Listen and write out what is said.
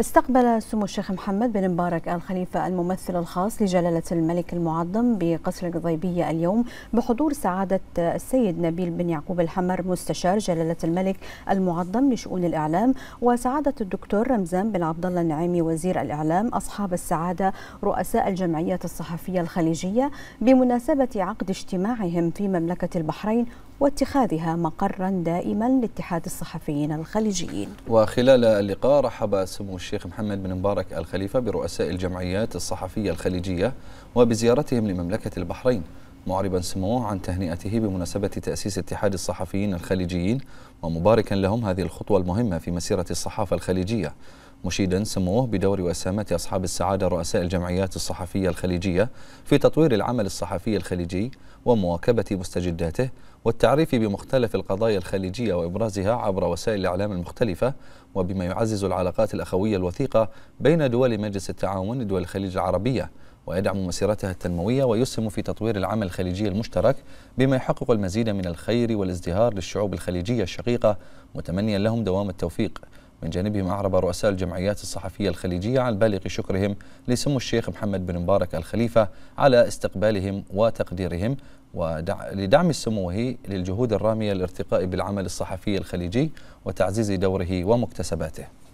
استقبل سمو الشيخ محمد بن مبارك آل خليفة الممثل الخاص لجلالة الملك المعظم بقصر القضيبية اليوم بحضور سعادة السيد نبيل بن يعقوب الحمر مستشار جلالة الملك المعظم لشؤون الإعلام وسعادة الدكتور رمزان بن عبد الله النعيمي وزير الإعلام أصحاب السعادة رؤساء الجمعيات الصحفية الخليجية بمناسبة عقد اجتماعهم في مملكة البحرين واتخاذها مقرا دائما لاتحاد الصحفيين الخليجيين وخلال اللقاء رحب سمو الشيخ محمد بن مبارك الخليفة برؤساء الجمعيات الصحفية الخليجية وبزيارتهم لمملكة البحرين معربا سموه عن تهنئته بمناسبة تأسيس اتحاد الصحفيين الخليجيين ومباركا لهم هذه الخطوة المهمة في مسيرة الصحافة الخليجية مشيدا سموه بدور وسامة أصحاب السعادة رؤساء الجمعيات الصحفية الخليجية في تطوير العمل الصحفي الخليجي ومواكبة مستجداته والتعريف بمختلف القضايا الخليجية وإبرازها عبر وسائل الإعلام المختلفة وبما يعزز العلاقات الأخوية الوثيقة بين دول مجلس التعاون دول الخليج العربية ويدعم مسيرتها التنموية ويسهم في تطوير العمل الخليجي المشترك بما يحقق المزيد من الخير والازدهار للشعوب الخليجية الشقيقة متمنيا لهم دوام التوفيق من جانبهم أعرب رؤساء الجمعيات الصحفية الخليجية عن بالغ شكرهم لسمو الشيخ محمد بن مبارك الخليفة على استقبالهم وتقديرهم ودع... لدعم سموه للجهود الرامية للارتقاء بالعمل الصحفي الخليجي وتعزيز دوره ومكتسباته